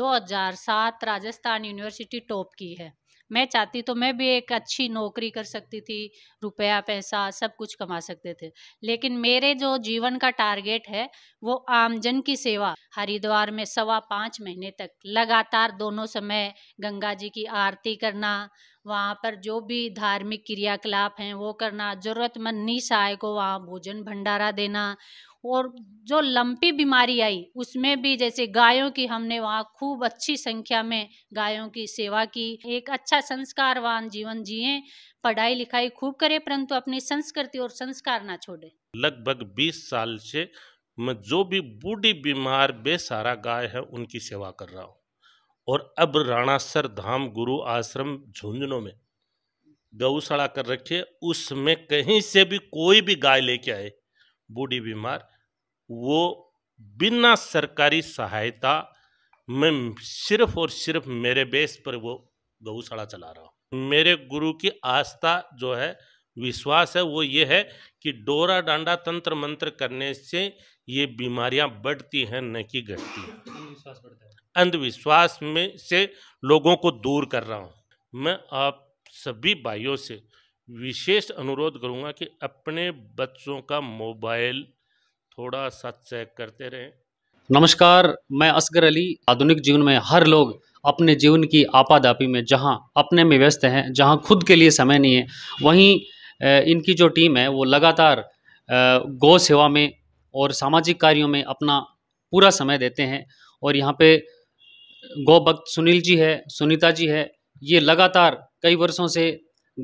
2007 Rajasthan university top की है मैं चाहती तो मैं भी एक अच्छी नौकरी कर सकती थी रुपया पैसा सब कुछ कमा सकते थे लेकिन मेरे जो जीवन का टारगेट है वो आमजन की सेवा हरिद्वार में सवा पाँच महीने तक लगातार दोनों समय गंगा जी की आरती करना वहाँ पर जो भी धार्मिक क्रियाकलाप हैं वो करना ज़रूरतमंद निसहाय को वहाँ भोजन भंडारा देना और जो लंपी बीमारी आई उसमें भी जैसे गायों की हमने वहाँ खूब अच्छी संख्या में गायों की सेवा की एक अच्छा संस्कारवान जीवन जिए पढ़ाई लिखाई खूब करे परंतु अपनी संस्कृति और संस्कार ना छोड़े लगभग 20 साल से मैं जो भी बूढ़ी बीमार बेसारा गाय है उनकी सेवा कर रहा हूँ और अब राणासर धाम गुरु आश्रम झुंझुनू में गौशाला कर रखी है उसमें कहीं से भी कोई भी गाय लेके आए बूढ़ी बीमार वो बिना सरकारी सहायता में सिर्फ और सिर्फ मेरे बेस पर वो गौशाला चला रहा हूँ मेरे गुरु की आस्था जो है विश्वास है वो ये है कि डोरा डांडा तंत्र मंत्र करने से ये बीमारियाँ बढ़ती हैं न कि घटती हैं अंधविश्वास में से लोगों को दूर कर रहा हूँ मैं आप सभी भाइयों से विशेष अनुरोध करूँगा कि अपने बच्चों का मोबाइल थोड़ा सच चेक करते रहें नमस्कार मैं असगर अली आधुनिक जीवन में हर लोग अपने जीवन की आपाधापी में जहाँ अपने में व्यस्त हैं जहाँ खुद के लिए समय नहीं है वहीं इनकी जो टीम है वो लगातार गौ सेवा में और सामाजिक कार्यों में अपना पूरा समय देते हैं और यहाँ पे गौ भक्त सुनील जी है सुनीता जी है ये लगातार कई वर्षों से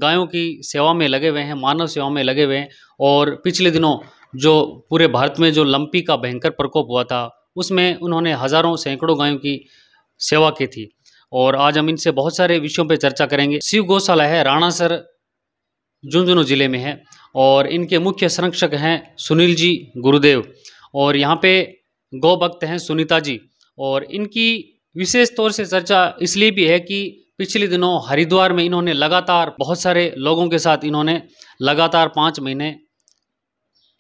गायों की सेवा में लगे हुए हैं मानव सेवा में लगे हुए हैं और पिछले दिनों जो पूरे भारत में जो लंपी का भयंकर प्रकोप हुआ था उसमें उन्होंने हज़ारों सैकड़ों गायों की सेवा की थी और आज हम इनसे बहुत सारे विषयों पर चर्चा करेंगे शिव गौशाला है राणा सर झुंझुनू ज़िले में है और इनके मुख्य संरक्षक हैं सुनील जी गुरुदेव और यहाँ पे गौ भक्त हैं सुनीता जी और इनकी विशेष तौर से चर्चा इसलिए भी है कि पिछले दिनों हरिद्वार में इन्होंने लगातार बहुत सारे लोगों के साथ इन्होंने लगातार पाँच महीने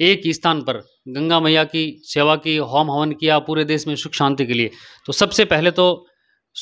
एक स्थान पर गंगा मैया की सेवा की होम हवन किया पूरे देश में सुख शांति के लिए तो सबसे पहले तो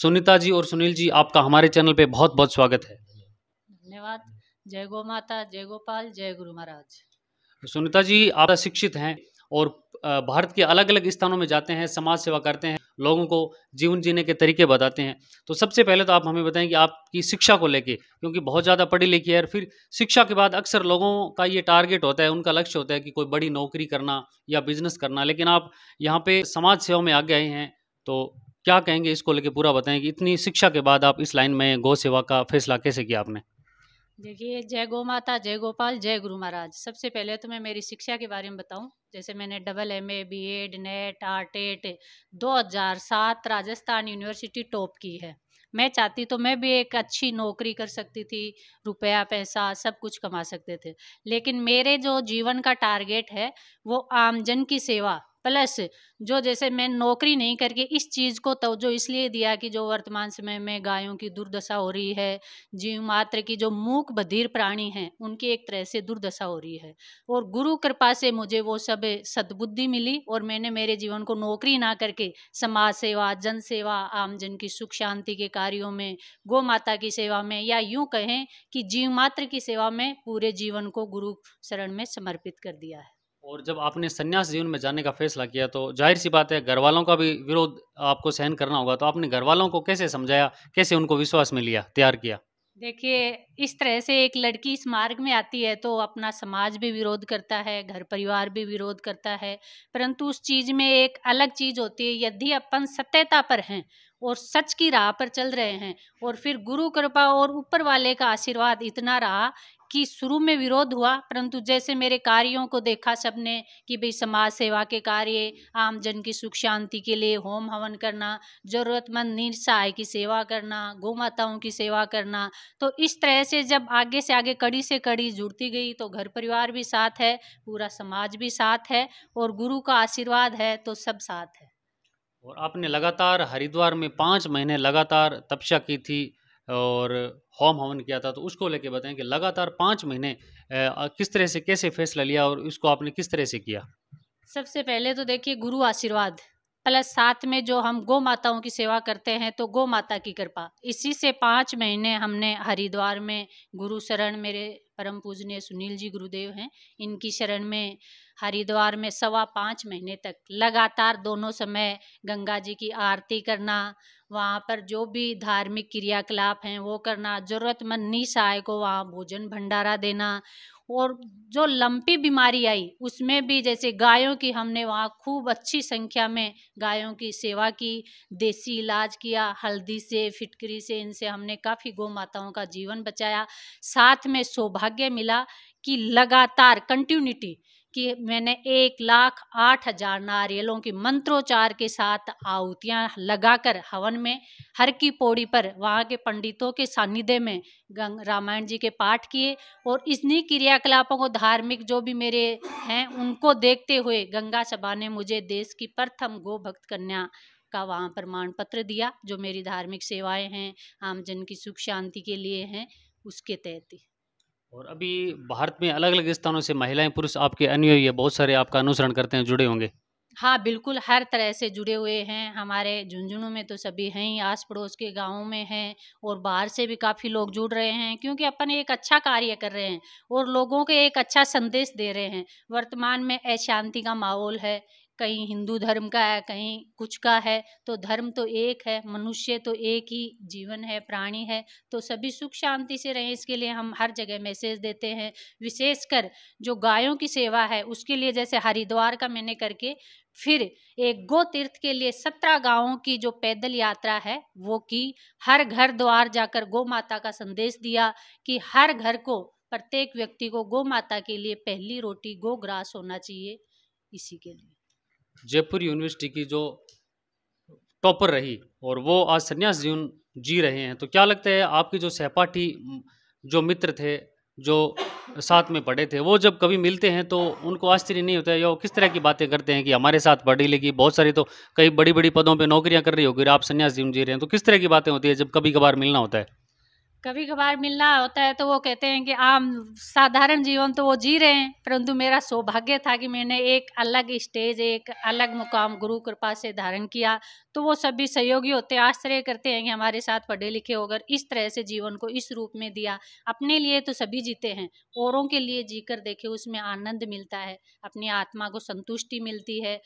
सुनीता जी और सुनील जी आपका हमारे चैनल पे बहुत बहुत स्वागत है धन्यवाद जय गो माता जय गोपाल जय गुरु महाराज सुनीता जी आप शिक्षित हैं और भारत के अलग अलग स्थानों में जाते हैं समाज सेवा करते हैं लोगों को जीवन जीने के तरीके बताते हैं तो सबसे पहले तो आप हमें बताएं कि आपकी शिक्षा को लेके क्योंकि बहुत ज़्यादा पढ़ी लिखी है और फिर शिक्षा के बाद अक्सर लोगों का ये टारगेट होता है उनका लक्ष्य होता है कि कोई बड़ी नौकरी करना या बिजनेस करना लेकिन आप यहाँ पर समाज सेवा में आगे आए हैं तो क्या कहेंगे इसको लेके पूरा बताएं कि इतनी शिक्षा के बाद आप इस लाइन में गौ सेवा का फैसला कैसे किया आपने देखिए जय गो माता जय गोपाल जय गुरु महाराज सबसे पहले तो मैं मेरी शिक्षा के बारे में बताऊं जैसे मैंने double M A B Ed NET art at दो हज़ार सात राजस्थान यूनिवर्सिटी टॉप की है मैं चाहती तो मैं भी एक अच्छी नौकरी कर सकती थी रुपया पैसा सब कुछ कमा सकते थे लेकिन मेरे जो जीवन का टारगेट है वो आमजन की सेवा प्लस जो जैसे मैं नौकरी नहीं करके इस चीज़ को तोजो इसलिए दिया कि जो वर्तमान समय में गायों की दुर्दशा हो रही है जीव मात्र की जो मूक बधिर प्राणी हैं उनकी एक तरह से दुर्दशा हो रही है और गुरु कृपा से मुझे वो सब सद्बुद्धि मिली और मैंने मेरे जीवन को नौकरी ना करके समाज सेवा जन सेवा आमजन की सुख शांति के कार्यों में गौ माता की सेवा में या यूँ कहें कि जीव मात्र की सेवा में पूरे जीवन को गुरु शरण में समर्पित कर दिया है और जब आपने सन्यास जीवन में जाने का फैसला किया तो जाहिर सी बात है घर वालों का भी विरोध आपको सहन करना होगा तो आपने घर वालों को कैसे समझाया कैसे उनको विश्वास में लिया तैयार किया देखिए इस तरह से एक लड़की इस मार्ग में आती है तो अपना समाज भी विरोध करता है घर परिवार भी विरोध करता है परंतु उस चीज़ में एक अलग चीज़ होती है यदि अपन सत्यता पर हैं और सच की राह पर चल रहे हैं और फिर गुरु कृपा और ऊपर वाले का आशीर्वाद इतना रहा कि शुरू में विरोध हुआ परंतु जैसे मेरे कार्यों को देखा सबने कि भाई समाज सेवा के कार्य आम जन की सुख शांति के लिए होम हवन करना ज़रूरतमंद निरसहाय की सेवा करना गौ माताओं की सेवा करना तो इस तरह से जब आगे से आगे कड़ी से कड़ी जुड़ती गई तो घर परिवार भी साथ है पूरा समाज भी साथ है और गुरु का आशीर्वाद है तो सब साथ है और आपने लगातार हरिद्वार में पाँच महीने लगातार तपस्या की थी और होम हवन किया था तो उसको लेके बताएं कि लगातार पाँच महीने किस तरह से कैसे फैसला लिया और इसको आपने किस तरह से किया सबसे पहले तो देखिए गुरु आशीर्वाद प्लस साथ में जो हम गौ माताओं की सेवा करते हैं तो गौ माता की कृपा इसी से पाँच महीने हमने हरिद्वार में गुरु शरण मेरे परम पूजनीय सुनील जी गुरुदेव हैं इनकी शरण में हरिद्वार में सवा पाँच महीने तक लगातार दोनों समय गंगा जी की आरती करना वहाँ पर जो भी धार्मिक क्रियाकलाप हैं वो करना ज़रूरतमंद निशाय को वहाँ भोजन भंडारा देना और जो लंपी बीमारी आई उसमें भी जैसे गायों की हमने वहाँ खूब अच्छी संख्या में गायों की सेवा की देसी इलाज किया हल्दी से फिटकरी से इनसे हमने काफ़ी गौ माताओं का जीवन बचाया साथ में सौभाग्य मिला कि लगातार कंटिन्यूटी कि मैंने एक लाख आठ हजार नारियलों की मंत्रोच्चार के साथ आहुतियाँ लगाकर हवन में हर की पौड़ी पर वहाँ के पंडितों के सानिध्य में गंग रामायण जी के पाठ किए और इन्हीं क्रियाकलापों को धार्मिक जो भी मेरे हैं उनको देखते हुए गंगा सभा ने मुझे देश की प्रथम गो भक्त कन्या का वहाँ प्रमाण पत्र दिया जो मेरी धार्मिक सेवाएं हैं आमजन की सुख शांति के लिए हैं उसके तहत ही और अभी भारत में अलग अलग स्थानों से महिलाएं पुरुष आपके अन्य बहुत सारे आपका अनुसरण करते हैं जुड़े होंगे हाँ बिल्कुल हर तरह से जुड़े हुए हैं हमारे झुंझुनू में तो सभी हैं ही आस पड़ोस के गांवों में हैं और बाहर से भी काफ़ी लोग जुड़ रहे हैं क्योंकि अपन एक अच्छा कार्य कर रहे हैं और लोगों को एक अच्छा संदेश दे रहे हैं वर्तमान में अशांति का माहौल है कहीं हिंदू धर्म का है कहीं कुछ का है तो धर्म तो एक है मनुष्य तो एक ही जीवन है प्राणी है तो सभी सुख शांति से रहें इसके लिए हम हर जगह मैसेज देते हैं विशेषकर जो गायों की सेवा है उसके लिए जैसे हरिद्वार का मैंने करके फिर एक गो तीर्थ के लिए सत्रह गांवों की जो पैदल यात्रा है वो की हर घर द्वार जाकर गौ माता का संदेश दिया कि हर घर को प्रत्येक व्यक्ति को गौ माता के लिए पहली रोटी गो ग्रास होना चाहिए इसी के लिए जयपुर यूनिवर्सिटी की जो टॉपर रही और वो आज संन्यास जीवन जी रहे हैं तो क्या लगता है आपके जो सहपाठी जो मित्र थे जो साथ में पढ़े थे वो जब कभी मिलते हैं तो उनको आश्चर्य नहीं होता है या वो किस तरह की बातें करते हैं कि हमारे साथ पढ़ी लिखी बहुत सारी तो कई बड़ी बड़ी पदों पे नौकरियां कर रही होगी आप संन्यास जीवन जी रहे हैं तो किस तरह की बातें होती है जब कभी कभार मिलना होता है कभी कभार मिलना होता है तो वो कहते हैं कि आम साधारण जीवन तो वो जी रहे हैं परंतु मेरा सौभाग्य था कि मैंने एक अलग स्टेज एक अलग मुकाम गुरु कृपा से धारण किया तो वो सभी सहयोगी होते आश्चर्य करते हैं कि हमारे साथ पढ़े लिखे होकर इस तरह से जीवन को इस रूप में दिया अपने लिए तो सभी जीते हैं औरों के लिए जीकर देखे उसमें आनंद मिलता है अपनी आत्मा को संतुष्टि मिलती है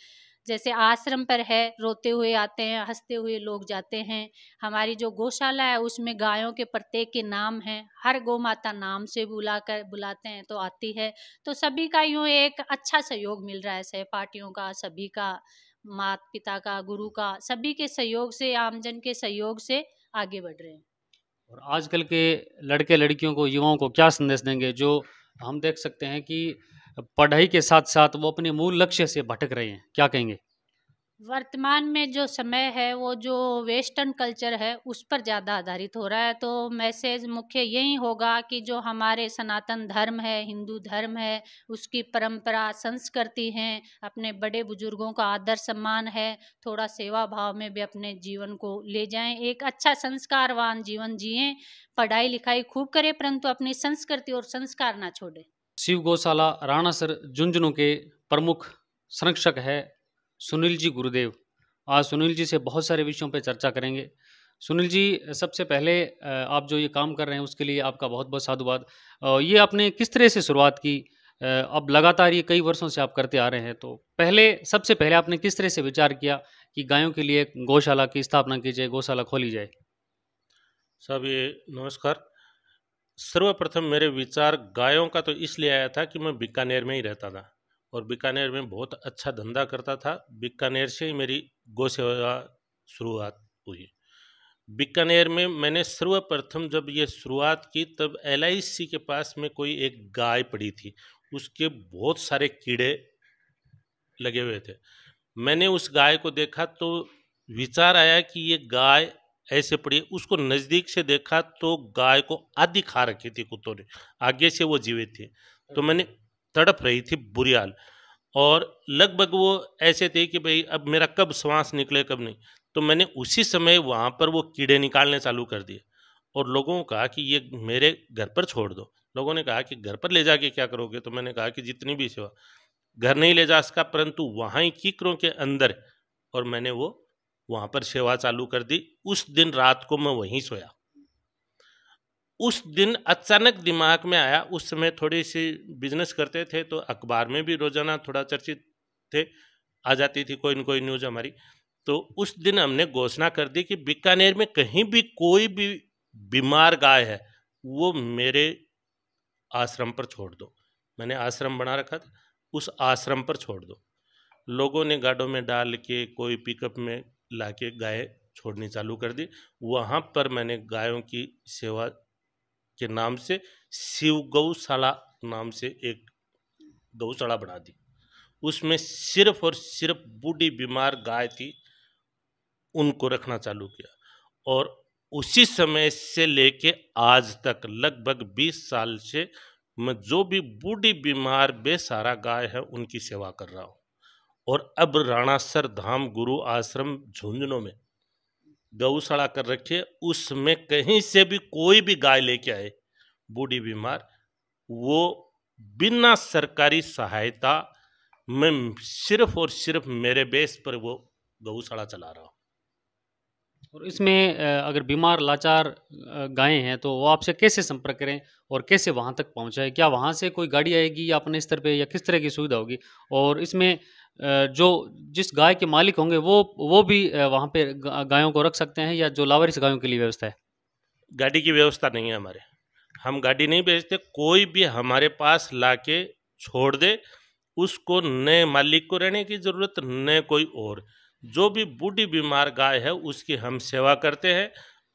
जैसे आश्रम पर है रोते हुए आते हैं हंसते हुए लोग जाते हैं हमारी जो गौशाला है उसमें गायों के प्रत्येक के नाम हैं हर गौ माता नाम से बुला कर बुलाते हैं तो आती है तो सभी का यूँ एक अच्छा सहयोग मिल रहा है सहपाठियों का सभी का माता पिता का गुरु का सभी के सहयोग से आमजन के सहयोग से आगे बढ़ रहे हैं और आजकल के लड़के लड़कियों को युवाओं को क्या संदेश देंगे जो हम देख सकते हैं कि पढ़ाई के साथ साथ वो अपने मूल लक्ष्य से भटक रहे हैं क्या कहेंगे वर्तमान में जो समय है वो जो वेस्टर्न कल्चर है उस पर ज़्यादा आधारित हो रहा है तो मैसेज मुख्य यही होगा कि जो हमारे सनातन धर्म है हिंदू धर्म है उसकी परंपरा संस्कृति हैं अपने बड़े बुजुर्गों का आदर सम्मान है थोड़ा सेवा भाव में भी अपने जीवन को ले जाएं एक अच्छा संस्कारवान जीवन जिए पढ़ाई लिखाई खूब करें परंतु अपनी संस्कृति और संस्कार ना छोड़ें शिव गौशाला राणासर झुंझुनू के प्रमुख संरक्षक है सुनील जी गुरुदेव आज सुनील जी से बहुत सारे विषयों पर चर्चा करेंगे सुनील जी सबसे पहले आप जो ये काम कर रहे हैं उसके लिए आपका बहुत बहुत साधुवाद ये आपने किस तरह से शुरुआत की अब लगातार ये कई वर्षों से आप करते आ रहे हैं तो पहले सबसे पहले आपने किस तरह से विचार किया कि गायों के लिए गौशाला की स्थापना की जाए गौशाला खोली जाए सब ये नमस्कार सर्वप्रथम मेरे विचार गायों का तो इसलिए आया था कि मैं बीकानेर में ही रहता था और बीकानेर में बहुत अच्छा धंधा करता था बीकानेर से ही मेरी गौ सेवा शुरुआत हुई बीकानेर में मैंने सर्वप्रथम जब ये शुरुआत की तब एल के पास में कोई एक गाय पड़ी थी उसके बहुत सारे कीड़े लगे हुए थे मैंने उस गाय को देखा तो विचार आया कि ये गाय ऐसे पड़ी उसको नज़दीक से देखा तो गाय को आधी खा रखी थी कुत्तों ने आगे से वो जीवित थी तो अच्छा। मैंने तड़प रही थी बुरी हाल और लगभग वो ऐसे थे कि भाई अब मेरा कब सांस निकले कब नहीं तो मैंने उसी समय वहाँ पर वो कीड़े निकालने चालू कर दिए और लोगों को कहा कि ये मेरे घर पर छोड़ दो लोगों ने कहा कि घर पर ले जाके क्या करोगे तो मैंने कहा कि जितनी भी सेवा घर नहीं ले जा सका परंतु वहाँ ही कीकरों के अंदर और मैंने वो वहाँ पर सेवा चालू कर दी उस दिन रात को मैं वहीं सोया उस दिन अचानक दिमाग में आया उस समय थोड़ी सी बिजनेस करते थे तो अखबार में भी रोजाना थोड़ा चर्चित थे आ जाती थी कोई न कोई न्यूज़ हमारी तो उस दिन हमने घोषणा कर दी कि बीकानेर में कहीं भी कोई भी बीमार गाय है वो मेरे आश्रम पर छोड़ दो मैंने आश्रम बना रखा था उस आश्रम पर छोड़ दो लोगों ने गाड़ों में डाल के कोई पिकअप में ला के गाय छोड़नी चालू कर दी वहाँ पर मैंने गायों की सेवा के नाम से शिव गौशाला नाम से एक गौशाला बना दी उसमें सिर्फ और सिर्फ बूढ़ी बीमार गाय थी उनको रखना चालू किया और उसी समय से लेके आज तक लगभग 20 साल से मैं जो भी बूढ़ी बीमार बेसारा गाय है उनकी सेवा कर रहा हूँ और अब राणासर धाम गुरु आश्रम झुंझुनू में गौशाला कर रखी उसमें कहीं से भी कोई भी गाय लेके आए बूढ़ी बीमार वो बिना सरकारी सहायता में सिर्फ और सिर्फ मेरे बेस पर वो गौशाला चला रहा हूँ और इसमें अगर बीमार लाचार गायें हैं तो वो आपसे कैसे संपर्क करें और कैसे वहाँ तक पहुँचाए क्या वहाँ से कोई गाड़ी आएगी या अपने स्तर पे या किस तरह की सुविधा होगी और इसमें जो जिस गाय के मालिक होंगे वो वो भी वहाँ पे गायों को रख सकते हैं या जो लावारिस गायों के लिए व्यवस्था है गाड़ी की व्यवस्था नहीं है हमारे हम गाड़ी नहीं बेचते कोई भी हमारे पास ला के छोड़ दे उसको नए मालिक को रहने की ज़रूरत न कोई और जो भी बूढ़ी बीमार गाय है उसकी हम सेवा करते हैं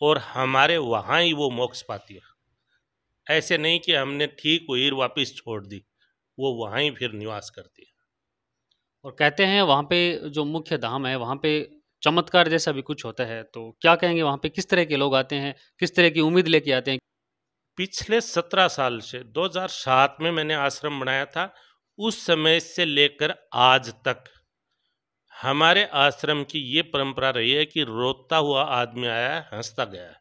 और हमारे वहाँ ही वो मोक्ष पाती है ऐसे नहीं कि हमने ठीक हुई वापस छोड़ दी वो वहाँ ही फिर निवास करती है और कहते हैं वहाँ पे जो मुख्य धाम है वहाँ पे चमत्कार जैसा भी कुछ होता है तो क्या कहेंगे वहाँ पे किस तरह के लोग आते हैं किस तरह की उम्मीद लेके आते हैं पिछले सत्रह साल से 2007 में मैंने आश्रम बनाया था उस समय से लेकर आज तक हमारे आश्रम की ये परंपरा रही है कि रोता हुआ आदमी आया है हंसता गया है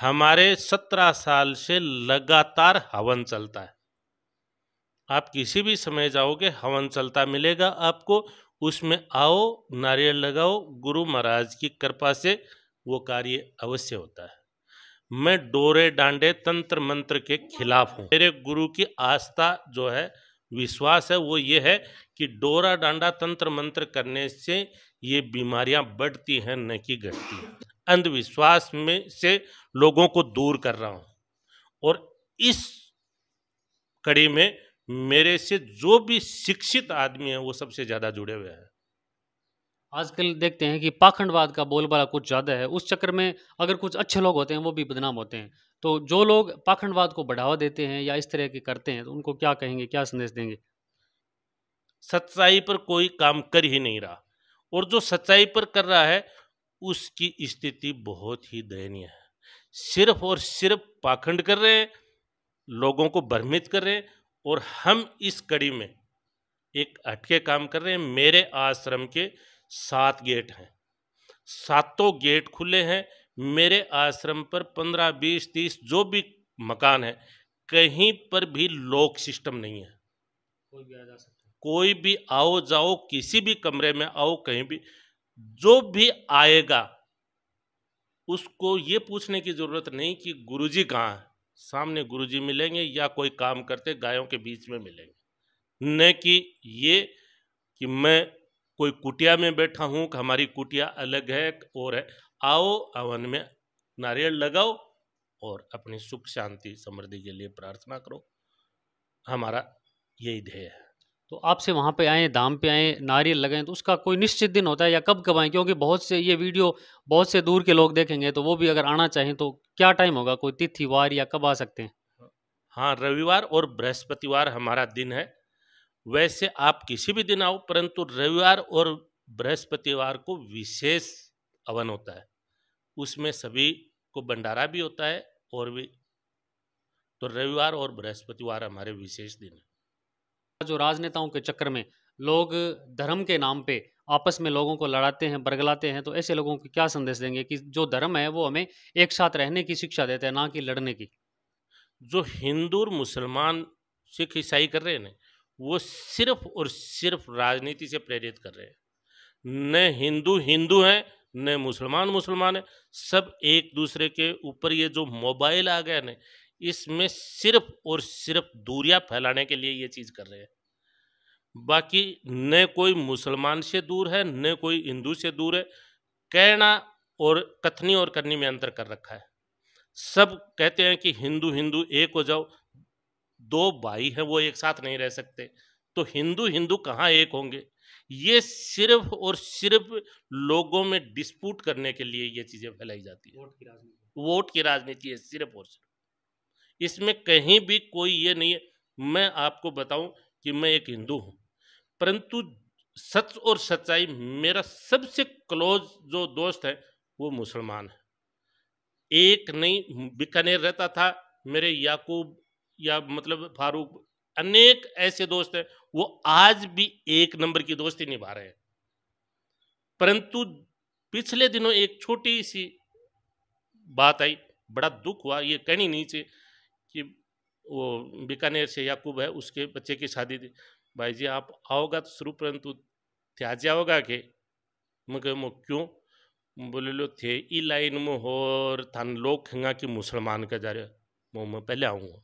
हमारे सत्रह साल से लगातार हवन चलता है आप किसी भी समय जाओगे हवन चलता मिलेगा आपको उसमें आओ नारियल लगाओ गुरु महाराज की कृपा से वो कार्य अवश्य होता है मैं डोरे डांडे तंत्र मंत्र के खिलाफ हूँ मेरे गुरु की आस्था जो है विश्वास है वो ये है कि डोरा डांडा तंत्र मंत्र करने से ये बीमारियां बढ़ती हैं न कि घटती हैं अंधविश्वास में से लोगों को दूर कर रहा हूँ और इस कड़ी में मेरे से जो भी शिक्षित आदमी है वो सबसे ज़्यादा जुड़े हुए हैं आजकल देखते हैं कि पाखंडवाद का बोलबाला कुछ ज़्यादा है उस चक्कर में अगर कुछ अच्छे लोग होते हैं वो भी बदनाम होते हैं तो जो लोग पाखंडवाद को बढ़ावा देते हैं या इस तरह के करते हैं तो उनको क्या कहेंगे क्या संदेश देंगे सच्चाई पर कोई काम कर ही नहीं रहा और जो सच्चाई पर कर रहा है उसकी स्थिति बहुत ही दयनीय है सिर्फ और सिर्फ पाखंड कर रहे हैं लोगों को भ्रमित कर रहे हैं और हम इस कड़ी में एक हटके काम कर रहे हैं मेरे आश्रम के सात गेट हैं सातों गेट खुले हैं मेरे आश्रम पर पंद्रह बीस तीस जो भी मकान है कहीं पर भी लॉक सिस्टम नहीं है कोई भी आ जा सकता कोई भी आओ जाओ किसी भी कमरे में आओ कहीं भी जो भी आएगा उसको ये पूछने की ज़रूरत नहीं कि गुरुजी कहाँ है सामने गुरुजी मिलेंगे या कोई काम करते गायों के बीच में मिलेंगे न कि ये कि मैं कोई कुटिया में बैठा हूँ कि हमारी कुटिया अलग है और है आओ अवन में नारियल लगाओ और अपनी सुख शांति समृद्धि के लिए प्रार्थना करो हमारा यही ध्येय है तो आपसे वहाँ पे आएँ धाम पे आएँ नारियल लगाएं तो उसका कोई निश्चित दिन होता है या कब कब आएँ क्योंकि बहुत से ये वीडियो बहुत से दूर के लोग देखेंगे तो वो भी अगर आना चाहें तो क्या टाइम होगा कोई तिथि वार या कब आ सकते हैं हाँ रविवार और बृहस्पतिवार हमारा दिन है वैसे आप किसी भी दिन आओ परंतु रविवार और बृहस्पतिवार को विशेष अवन होता है उसमें सभी को भंडारा भी होता है और भी तो रविवार और बृहस्पतिवार हमारे विशेष दिन है जो राजनेताओं के चक्कर में लोग धर्म के नाम पे आपस में लोगों को लड़ाते हैं बरगलाते हैं तो ऐसे लोगों को क्या संदेश देंगे कि जो धर्म है वो हमें एक साथ रहने की शिक्षा देते हैं ना कि लड़ने की जो हिंदू और मुसलमान सिख ईसाई कर रहे हैं ना वो सिर्फ और सिर्फ राजनीति से प्रेरित कर रहे हैं न हिंदू हिंदू हैं न मुसलमान मुसलमान हैं सब एक दूसरे के ऊपर ये जो मोबाइल आ गया ना इसमें सिर्फ और सिर्फ दूरियां फैलाने के लिए ये चीज़ कर रहे हैं बाकी न कोई मुसलमान से दूर है न कोई हिंदू से दूर है कहना और कथनी और करनी में अंतर कर रखा है सब कहते हैं कि हिंदू हिंदू एक हो जाओ दो भाई हैं वो एक साथ नहीं रह सकते तो हिंदू हिंदू कहाँ एक होंगे ये सिर्फ और सिर्फ लोगों में डिस्प्यूट करने के लिए ये चीज़ें फैलाई जाती है वोट की राजनीति वोट की राजनीति है सिर्फ और सिर्फ इसमें कहीं भी कोई ये नहीं है मैं आपको बताऊं कि मैं एक हिंदू हूं परंतु सच और सच्चाई मेरा सबसे क्लोज जो दोस्त है वो मुसलमान है एक नहीं बीकानेर रहता था मेरे याकूब या मतलब फारूक अनेक ऐसे दोस्त हैं वो आज भी एक नंबर की दोस्ती निभा रहे हैं परंतु पिछले दिनों एक छोटी सी बात आई बड़ा दुख हुआ ये कहनी नहीं चाहिए वो बीकानेर से याकूब है उसके बच्चे की शादी थी भाई जी आप आओगा तो शुरू परंतु त्याज आओगा के मैं कह क्यों बोले लो थे ई लाइन में हो थान लोग खेगा कि मुसलमान का जा रहे मो मैं पहले आऊँगा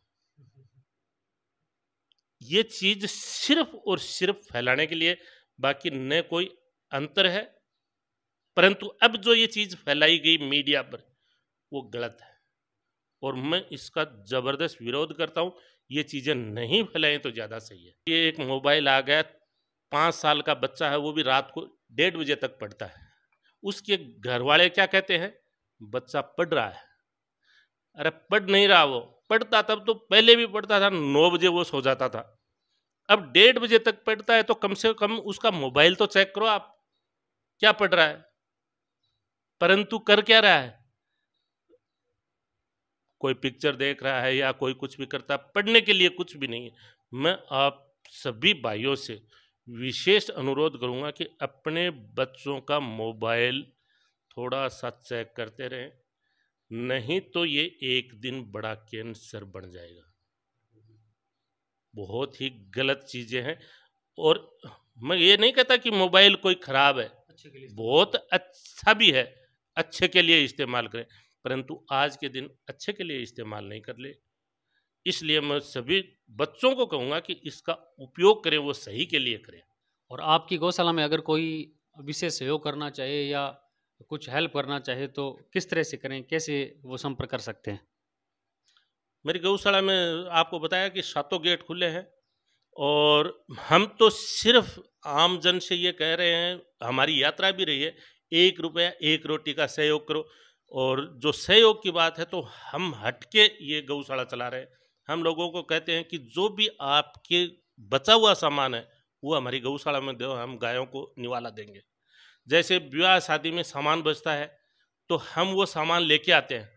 ये चीज सिर्फ और सिर्फ फैलाने के लिए बाकी न कोई अंतर है परंतु अब जो ये चीज फैलाई गई मीडिया पर वो गलत है और मैं इसका ज़बरदस्त विरोध करता हूँ ये चीज़ें नहीं फैलाएं तो ज़्यादा सही है ये एक मोबाइल आ गया पाँच साल का बच्चा है वो भी रात को डेढ़ बजे तक पढ़ता है उसके घर वाले क्या कहते हैं बच्चा पढ़ रहा है अरे पढ़ नहीं रहा वो पढ़ता तब तो पहले भी पढ़ता था नौ बजे वो सो जाता था अब डेढ़ बजे तक पढ़ता है तो कम से कम उसका मोबाइल तो चेक करो आप क्या पढ़ रहा है परंतु कर क्या रहा है कोई पिक्चर देख रहा है या कोई कुछ भी करता है पढ़ने के लिए कुछ भी नहीं है मैं आप सभी भाइयों से विशेष अनुरोध करूँगा कि अपने बच्चों का मोबाइल थोड़ा सा चेक करते रहें नहीं तो ये एक दिन बड़ा कैंसर बन जाएगा बहुत ही गलत चीज़ें हैं और मैं ये नहीं कहता कि मोबाइल कोई ख़राब है बहुत अच्छा भी है अच्छे के लिए इस्तेमाल करें परंतु आज के दिन अच्छे के लिए इस्तेमाल नहीं कर ले इसलिए मैं सभी बच्चों को कहूँगा कि इसका उपयोग करें वो सही के लिए करें और आपकी गौशाला में अगर कोई विशेष सहयोग करना चाहे या कुछ हेल्प करना चाहे तो किस तरह से करें कैसे वो संपर्क कर सकते हैं मेरी गौशाला में आपको बताया कि सातों गेट खुले हैं और हम तो सिर्फ आमजन से ये कह रहे हैं हमारी यात्रा भी रही है एक रुपया एक रोटी का सहयोग करो और जो सहयोग की बात है तो हम हटके ये गौशाला चला रहे हैं हम लोगों को कहते हैं कि जो भी आपके बचा हुआ सामान है वो हमारी गौशाला में दो हम गायों को निवाला देंगे जैसे विवाह शादी में सामान बचता है तो हम वो सामान लेके आते हैं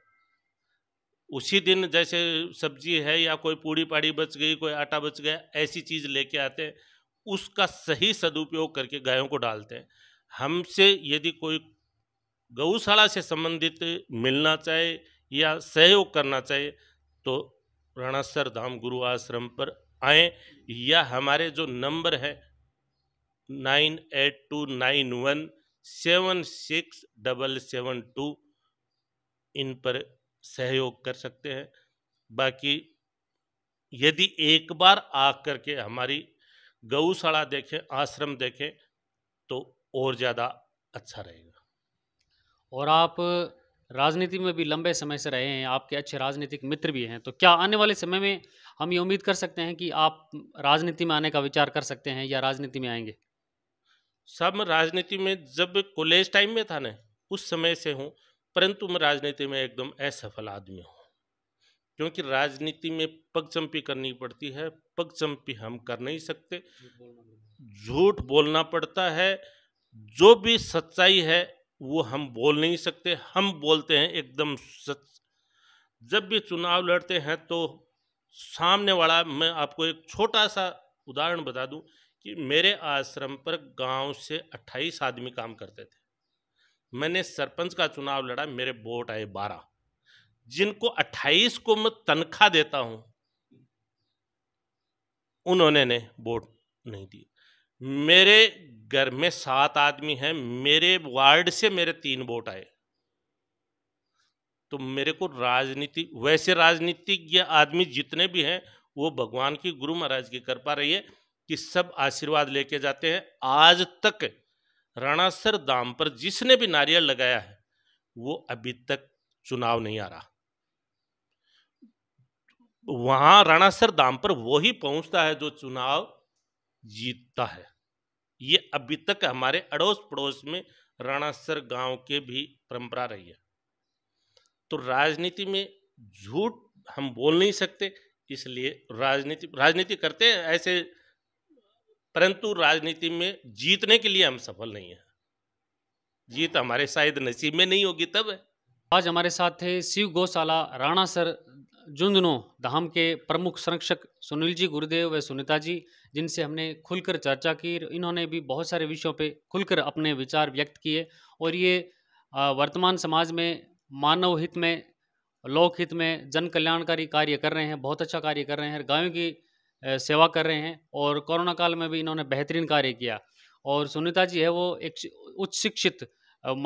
उसी दिन जैसे सब्जी है या कोई पूड़ी पाड़ी बच गई कोई आटा बच गया ऐसी चीज़ लेके आते हैं उसका सही सदुपयोग करके गायों को डालते हैं हमसे यदि कोई गौशाला से संबंधित मिलना चाहिए या सहयोग करना चाहिए तो राणासर धाम गुरु आश्रम पर आए या हमारे जो नंबर है nine eight two nine one seven six double seven two इन पर सहयोग कर सकते हैं बाकी यदि एक बार आ कर के हमारी गौशाला देखें आश्रम देखें तो और ज़्यादा अच्छा रहेगा और आप राजनीति में भी लंबे समय से रहे हैं आपके अच्छे राजनीतिक मित्र भी हैं तो क्या आने वाले समय में हम ये उम्मीद कर सकते हैं कि आप राजनीति में आने का विचार कर सकते हैं या राजनीति में आएंगे साहब मैं राजनीति में जब कॉलेज टाइम में था ना उस समय से हूँ परंतु मैं राजनीति में एकदम असफल आदमी हूँ क्योंकि राजनीति में पगचंपी करनी पड़ती है पगचंपी हम कर नहीं सकते झूठ बोलना पड़ता है जो भी सच्चाई है वो हम बोल नहीं सकते हम बोलते हैं एकदम सच जब भी चुनाव लड़ते हैं तो सामने वाला मैं आपको एक छोटा सा उदाहरण बता दूं कि मेरे आश्रम पर गांव से 28 आदमी काम करते थे मैंने सरपंच का चुनाव लड़ा मेरे वोट आए 12 जिनको 28 को मैं तनख्वाह देता हूं उन्होंने ने वोट नहीं दिए मेरे घर में सात आदमी हैं मेरे वार्ड से मेरे तीन वोट आए तो मेरे को राजनीति वैसे राजनीतिज्ञ आदमी जितने भी हैं वो भगवान की गुरु महाराज की कृपा रही है कि सब आशीर्वाद लेके जाते हैं आज तक राणासर दाम पर जिसने भी नारियल लगाया है वो अभी तक चुनाव नहीं आ रहा वहां राणासर दाम पर वही पहुंचता है जो चुनाव जीतता है ये अभी तक हमारे अड़ोस पड़ोस में राणासर गांव के भी परंपरा रही है तो राजनीति में झूठ हम बोल नहीं सकते इसलिए राजनीति राजनीति करते हैं ऐसे परंतु राजनीति में जीतने के लिए हम सफल नहीं हैं जीत हमारे शायद नसीब में नहीं होगी तब आज हमारे साथ थे शिव गौशाला राणासर झुंझुनू धाम के प्रमुख संरक्षक सुनील जी गुरुदेव व सुनीता जी जिनसे हमने खुलकर चर्चा की इन्होंने भी बहुत सारे विषयों पे खुलकर अपने विचार व्यक्त किए और ये वर्तमान समाज में मानव हित में लोक हित में जन कल्याणकारी कार्य कर रहे हैं बहुत अच्छा कार्य कर रहे हैं गायों की सेवा कर रहे हैं और कोरोना काल में भी इन्होंने बेहतरीन कार्य किया और सुनीता जी है वो एक उच्च शिक्षित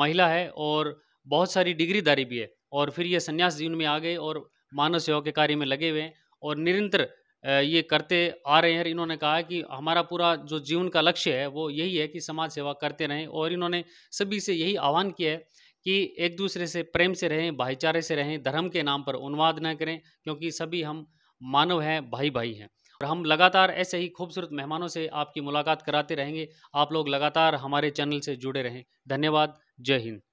महिला है और बहुत सारी डिग्रीदारी भी है और फिर ये संन्यास जीवन में आ गए और मानव सेवा के कार्य में लगे हुए हैं और निरंतर ये करते आ रहे हैं इन्होंने कहा कि हमारा पूरा जो जीवन का लक्ष्य है वो यही है कि समाज सेवा करते रहें और इन्होंने सभी से यही आह्वान किया है कि एक दूसरे से प्रेम से रहें भाईचारे से रहें धर्म के नाम पर उन्वाद न करें क्योंकि सभी हम मानव हैं भाई भाई हैं और हम लगातार ऐसे ही खूबसूरत मेहमानों से आपकी मुलाकात कराते रहेंगे आप लोग लगातार हमारे चैनल से जुड़े रहें धन्यवाद जय हिंद